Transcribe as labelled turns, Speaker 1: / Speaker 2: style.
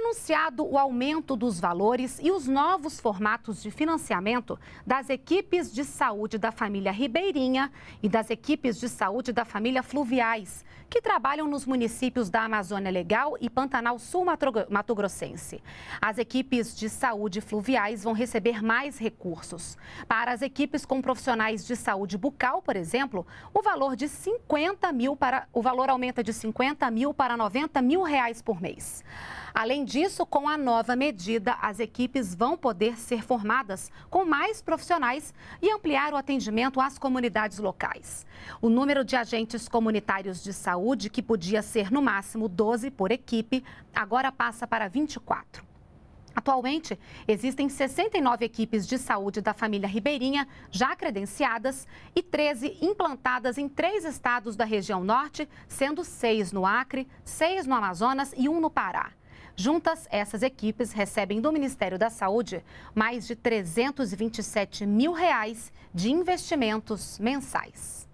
Speaker 1: anunciado o aumento dos valores e os novos formatos de financiamento das equipes de saúde da família Ribeirinha e das equipes de saúde da família Fluviais, que trabalham nos municípios da Amazônia Legal e Pantanal Sul Mato Grossense. As equipes de saúde fluviais vão receber mais recursos. Para as equipes com profissionais de saúde bucal, por exemplo, o valor de 50 mil para o valor aumenta de 50 mil para 90 mil reais por mês. Além disso, com a nova medida, as equipes vão poder ser formadas com mais profissionais e ampliar o atendimento às comunidades locais. O número de agentes comunitários de saúde, que podia ser no máximo 12 por equipe, agora passa para 24. Atualmente, existem 69 equipes de saúde da família Ribeirinha já credenciadas e 13 implantadas em três estados da região norte, sendo seis no Acre, seis no Amazonas e um no Pará. Juntas, essas equipes recebem do Ministério da Saúde mais de 327 mil reais de investimentos mensais.